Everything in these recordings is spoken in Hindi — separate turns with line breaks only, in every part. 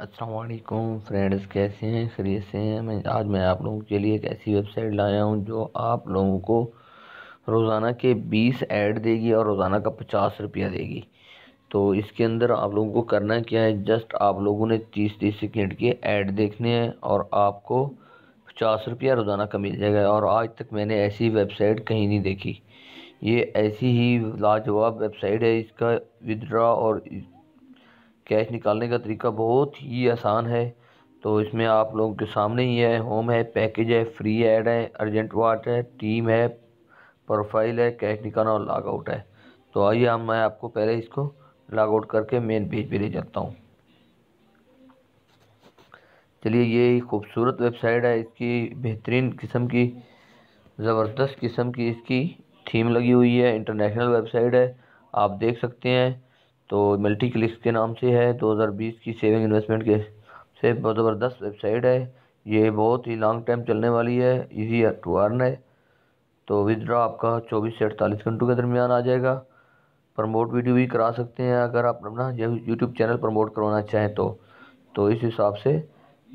असलकुम फ्रेंड्स कैसे हैं खरीद से हैं मैं आज मैं आप लोगों के लिए एक ऐसी वेबसाइट लाया हूं जो आप लोगों को रोज़ाना के 20 ऐड देगी और रोज़ाना का पचास रुपया देगी तो इसके अंदर आप लोगों को करना क्या है जस्ट आप लोगों ने 30 तीस सेकेंड के ऐड देखने हैं और आपको पचास रुपया रोज़ाना का मिल जाएगा और आज तक मैंने ऐसी वेबसाइट कहीं नहीं देखी ये ऐसी ही लाजवाब वेबसाइट है इसका विदड्रा और कैश निकालने का तरीका बहुत ही आसान है तो इसमें आप लोगों के सामने ही है होम है पैकेज है फ्री ऐड है अर्जेंट वाट है टीम है प्रोफाइल है कैश निकालना और आउट है तो आइए हम मैं आपको पहले इसको आउट करके मेन पेज पे ले जाता हूँ चलिए ये खूबसूरत वेबसाइट है इसकी बेहतरीन किस्म की ज़बरदस्त किस्म की इसकी थीम लगी हुई है इंटरनेशनल वेबसाइट है आप देख सकते हैं तो मल्टी क्लिक्स के नाम से है 2020 की सेविंग इन्वेस्टमेंट के से बहुत ज़बरदस्त वेबसाइट है ये बहुत ही लॉन्ग टाइम चलने वाली है इजी टू अर्न है तो विदड्रा आपका 24 से अड़तालीस घंटों के दरमियान आ जाएगा प्रमोट वीडियो भी करा सकते हैं अगर आप अपना यूट्यूब चैनल प्रमोट करवाना चाहें तो तो इस हिसाब से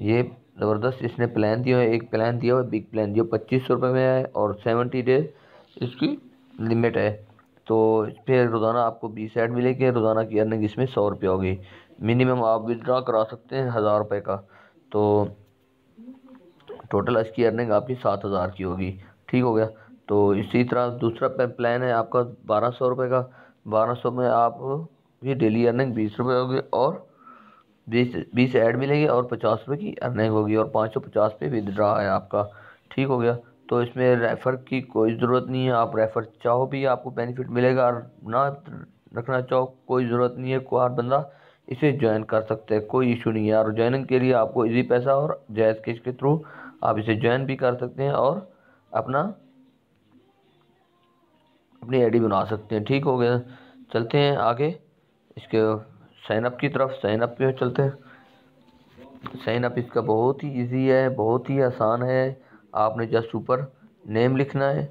ये ज़बरदस्त इसने प्लान दिया है एक प्लान दिया हुआ बिग प्लान दिया पच्चीस सौ रुपये में है और सेवेंटी डेज इसकी लिमिट है तो फिर रोज़ाना आपको बीस ऐड मिलेगी रोज़ाना की अर्निंग इसमें सौ रुपये होगी मिनिमम आप विदड्रा करा सकते हैं हज़ार रुपये का तो टोटल इसकी अर्निंग आपकी सात हज़ार की होगी ठीक हो गया तो इसी तरह दूसरा प्लान है आपका बारह सौ रुपये का बारह सौ में आप भी डेली अर्निंग बीस रुपये होगी और बीस बीस ऐड मिलेगी और पचास रुपये की अर्निंग होगी और पाँच सौ पचास पे विदड्रा है आपका ठीक हो गया तो इसमें रेफ़र की कोई ज़रूरत नहीं है आप रेफ़र चाहो भी आपको बेनिफिट मिलेगा और ना रखना चाहो कोई ज़रूरत नहीं है को हर बंदा इसे ज्वाइन कर सकते हैं कोई इशू नहीं है और ज्वाइनिंग के लिए आपको इजी पैसा और जायज़ केश के थ्रू आप इसे ज्वाइन भी कर सकते हैं और अपना अपनी आई बना सकते हैं ठीक हो गया चलते हैं आगे इसके साइनअप की तरफ साइनअप पे चलते हैं साइन अप इसका बहुत ही इजी है बहुत ही आसान है आपने जस्ट ऊपर नेम लिखना है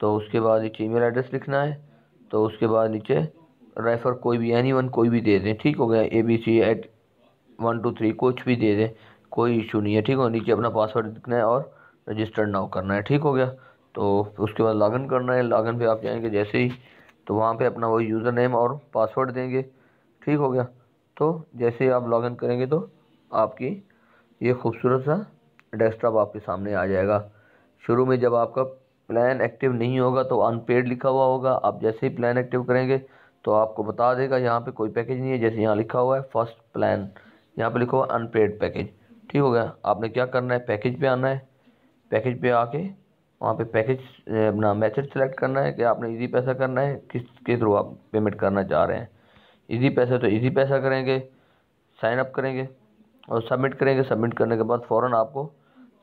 तो उसके बाद नीचे ईमेल एड्रेस लिखना है तो उसके बाद नीचे रेफ़र कोई भी एनी वन कोई भी दे दें ठीक हो गया A B C eight one two three कुछ भी दे दें कोई इशू नहीं है ठीक हो नीचे अपना पासवर्ड लिखना है और रजिस्टर नाउ करना है ठीक हो गया तो उसके बाद लॉगिन करना है लॉगिन पे आप जाएंगे जैसे ही तो वहाँ पे अपना वही यूज़र नेम और पासवर्ड देंगे ठीक हो गया तो जैसे ही आप लॉगिन करेंगे तो आपकी ये खूबसूरत सा डेस्कटॉप आपके सामने आ जाएगा शुरू में जब आपका प्लान एक्टिव नहीं होगा तो अनपेड लिखा हुआ होगा आप जैसे ही प्लान एक्टिव करेंगे तो आपको बता देगा यहाँ पे कोई पैकेज नहीं है जैसे यहाँ लिखा हुआ है फर्स्ट प्लान यहाँ पे लिखा हुआ अनपेड पैकेज ठीक हो गया आपने क्या करना है पैकेज पे आना है पैकेज पे आके वहाँ पे पैकेज अपना मैसेज सेलेक्ट करना है कि आपने इजी पैसा करना है किस के थ्रू आप पेमेंट करना चाह रहे हैं इजी पैसा तो ईजी पैसा करेंगे साइनअप करेंगे और सबमिट करेंगे सबमिट करने के बाद फ़ौर आपको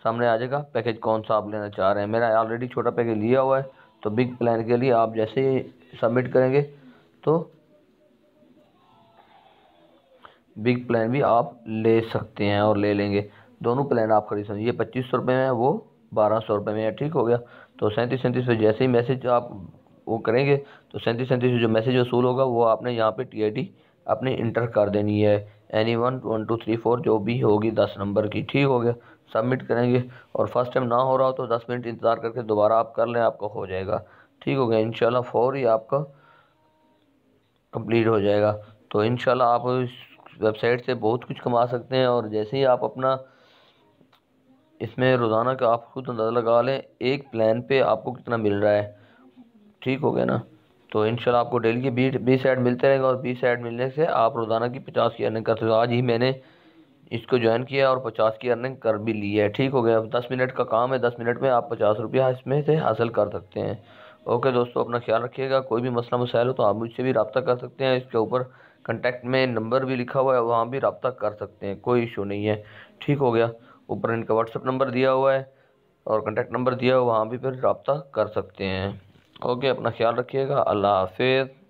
सामने आ जाएगा पैकेज कौन सा आप लेना चाह रहे हैं मेरा ऑलरेडी छोटा पैकेज लिया हुआ है तो बिग प्लान के लिए आप जैसे ही सबमिट करेंगे तो बिग प्लान भी आप ले सकते हैं और ले लेंगे दोनों प्लान आप खरीद सकते हैं ये पच्चीस सौ रुपये में है वो बारह सौ रुपये में है ठीक हो गया तो सैंतीस सैंतीस में जैसे ही मैसेज आप वो करेंगे तो सैंतीस सैंतीस जो मैसेज वसूल होगा वो आपने यहाँ पे टी अपने इंटर कर देनी है any one one two three four जो भी होगी दस नंबर की ठीक हो गया सबमिट करेंगे और फर्स्ट टाइम ना हो रहा हो तो दस मिनट इंतज़ार करके दोबारा आप कर लें आपका हो जाएगा ठीक हो गया इन ही आपका कंप्लीट हो जाएगा तो इन आप इस वेबसाइट से बहुत कुछ कमा सकते हैं और जैसे ही आप अपना इसमें रोज़ाना का आप खुद अंदाज़ा लगा लें एक प्लान पे आपको कितना मिल रहा है ठीक हो गया ना तो इन आपको डेली के बीस बीस एड मिलते रहेगा और बीस एड मिलने से आप रोज़ाना की पचास की अर्निंग कर हो आज ही मैंने इसको ज्वाइन किया और पचास की अर्निंग कर भी ली है ठीक हो गया अब दस मिनट का काम है दस मिनट में आप पचास रुपया इसमें से हासिल कर सकते हैं ओके दोस्तों अपना ख्याल रखिएगा कोई भी मसला मसाइल हो तो आप मुझसे भी रबता कर सकते हैं इसके ऊपर कंटेक्ट में नंबर भी लिखा हुआ है वहाँ भी रबता कर सकते हैं कोई इशू नहीं है ठीक हो गया ऊपर इनका व्हाट्सअप नंबर दिया हुआ है और कंटेक्ट नंबर दिया हुआ वहाँ भी फिर रबता कर सकते हैं ओके अपना ख्याल रखिएगा अल्लाह हाफिज़